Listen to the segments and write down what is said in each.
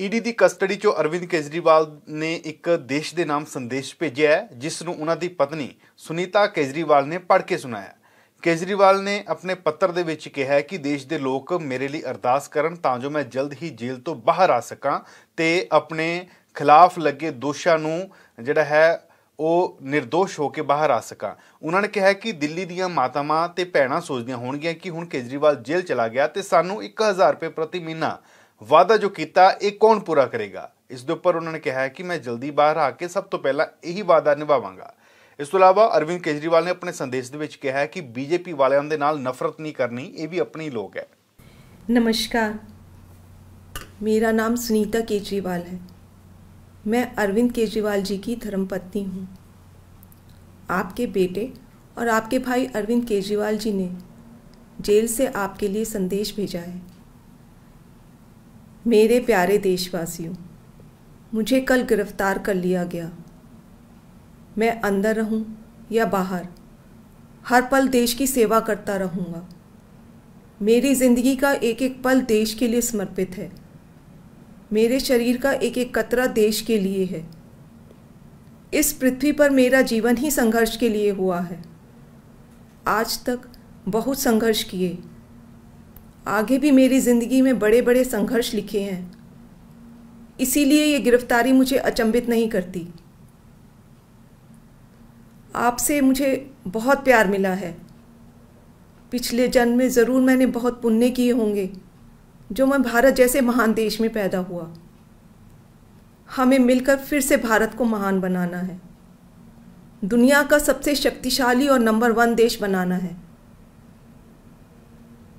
ED ਦੀ custody 'ਚੋਂ ਅਰਵਿੰਦ ਕੇਜਰੀਵਾਲ ਨੇ ਇੱਕ ਦੇਸ਼ ਦੇ ਨਾਮ ਸੰਦੇਸ਼ ਭੇਜਿਆ ਹੈ ਜਿਸ ਨੂੰ ਉਹਨਾਂ ਦੀ ਪਤਨੀ ਸੁਨੀਤਾ ਕੇਜਰੀਵਾਲ ਨੇ ਪੜ੍ਹ ਕੇ ਸੁਣਾਇਆ ਕੇਜਰੀਵਾਲ ਨੇ ਆਪਣੇ ਪੱਤਰ ਦੇ ਵਿੱਚ ਕਿਹਾ ਕਿ ਦੇਸ਼ ਦੇ ਲੋਕ ਮੇਰੇ ਲਈ ਅਰਦਾਸ ਕਰਨ ਤਾਂ ਜੋ ਮੈਂ ਜਲਦ ਹੀ ਜੇਲ੍ਹ ਤੋਂ ਬਾਹਰ ਆ ਸਕਾਂ ਤੇ ਆਪਣੇ ਖਿਲਾਫ ਲੱਗੇ ਦੋਸ਼ਾਂ ਨੂੰ ਜਿਹੜਾ ਹੈ ਉਹ નિર્ਦੋਸ਼ ਹੋ ਕੇ ਬਾਹਰ ਆ ਸਕਾਂ ਉਹਨਾਂ ਨੇ ਕਿਹਾ ਕਿ ਦਿੱਲੀ ਦੀਆਂ ਮਾਤਾਵਾਂ ਤੇ ਭੈਣਾਂ ਸੋਚਦੀਆਂ ਹੋਣਗੀਆਂ ਕਿ ਹੁਣ ਕੇਜਰੀਵਾਲ ਜੇਲ੍ਹ ਚਲਾ ਗਿਆ ਤੇ ਸਾਨੂੰ 1000 ਰੁਪਏ ਪ੍ਰਤੀ ਮਹੀਨਾ वादा जो किया कौन पूरा करेगा इस उपर उन्होंने कहा है कि मैं जल्दी बाहर आके सब तो पहला यही वादा निभावगा इस तो अलावा अरविंद केजरीवाल ने अपने संदेश कहा है कि बीजेपी वाले नफरत नहीं करनी ये भी अपने लोग है नमस्कार मेरा नाम सुनीता केजरीवाल है मैं अरविंद केजरीवाल जी की धर्मपत्नी हूँ आपके बेटे और आपके भाई अरविंद केजरीवाल जी ने जेल से आपके लिए संदेश भेजा है मेरे प्यारे देशवासियों मुझे कल गिरफ्तार कर लिया गया मैं अंदर रहूं या बाहर हर पल देश की सेवा करता रहूंगा मेरी ज़िंदगी का एक एक पल देश के लिए समर्पित है मेरे शरीर का एक एक कतरा देश के लिए है इस पृथ्वी पर मेरा जीवन ही संघर्ष के लिए हुआ है आज तक बहुत संघर्ष किए आगे भी मेरी ज़िंदगी में बड़े बड़े संघर्ष लिखे हैं इसीलिए ये गिरफ्तारी मुझे अचंभित नहीं करती आपसे मुझे बहुत प्यार मिला है पिछले जन्म में ज़रूर मैंने बहुत पुण्य किए होंगे जो मैं भारत जैसे महान देश में पैदा हुआ हमें मिलकर फिर से भारत को महान बनाना है दुनिया का सबसे शक्तिशाली और नंबर वन देश बनाना है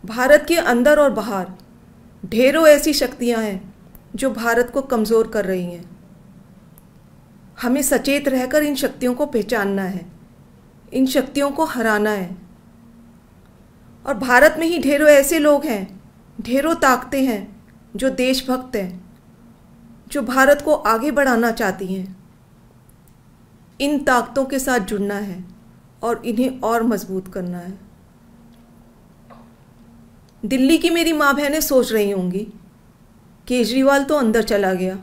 भारत के अंदर और बाहर ढेरों ऐसी शक्तियां हैं जो भारत को कमज़ोर कर रही हैं हमें सचेत रहकर इन शक्तियों को पहचानना है इन शक्तियों को हराना है और भारत में ही ढेरों ऐसे लोग हैं ढेरों ताकतें हैं जो देशभक्त हैं जो भारत को आगे बढ़ाना चाहती हैं इन ताकतों के साथ जुड़ना है और इन्हें और मजबूत करना है दिल्ली की मेरी माँ बहनें सोच रही होंगी केजरीवाल तो अंदर चला गया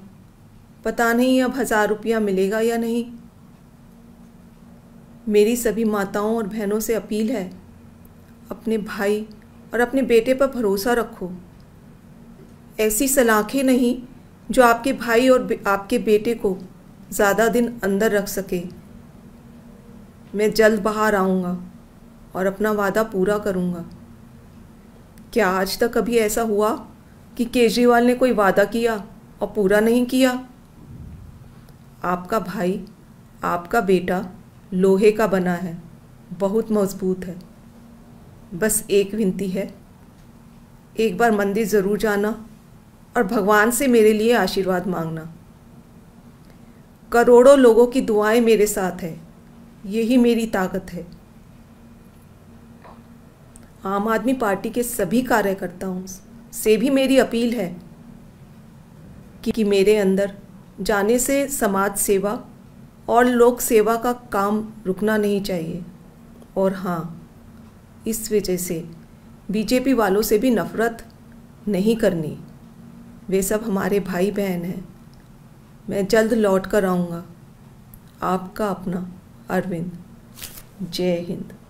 पता नहीं अब हज़ार रुपया मिलेगा या नहीं मेरी सभी माताओं और बहनों से अपील है अपने भाई और अपने बेटे पर भरोसा रखो ऐसी सलाखें नहीं जो आपके भाई और आपके बेटे को ज़्यादा दिन अंदर रख सके मैं जल्द बाहर आऊँगा और अपना वादा पूरा करूँगा क्या आज तक कभी ऐसा हुआ कि केजरीवाल ने कोई वादा किया और पूरा नहीं किया आपका भाई आपका बेटा लोहे का बना है बहुत मजबूत है बस एक विनती है एक बार मंदिर ज़रूर जाना और भगवान से मेरे लिए आशीर्वाद मांगना करोड़ों लोगों की दुआएं मेरे साथ हैं यही मेरी ताकत है आम आदमी पार्टी के सभी कार्यकर्ताओं से भी मेरी अपील है कि, कि मेरे अंदर जाने से समाज सेवा और लोक सेवा का काम रुकना नहीं चाहिए और हाँ इस वजह से बीजेपी वालों से भी नफ़रत नहीं करनी वे सब हमारे भाई बहन हैं मैं जल्द लौट कर आऊँगा आपका अपना अरविंद जय हिंद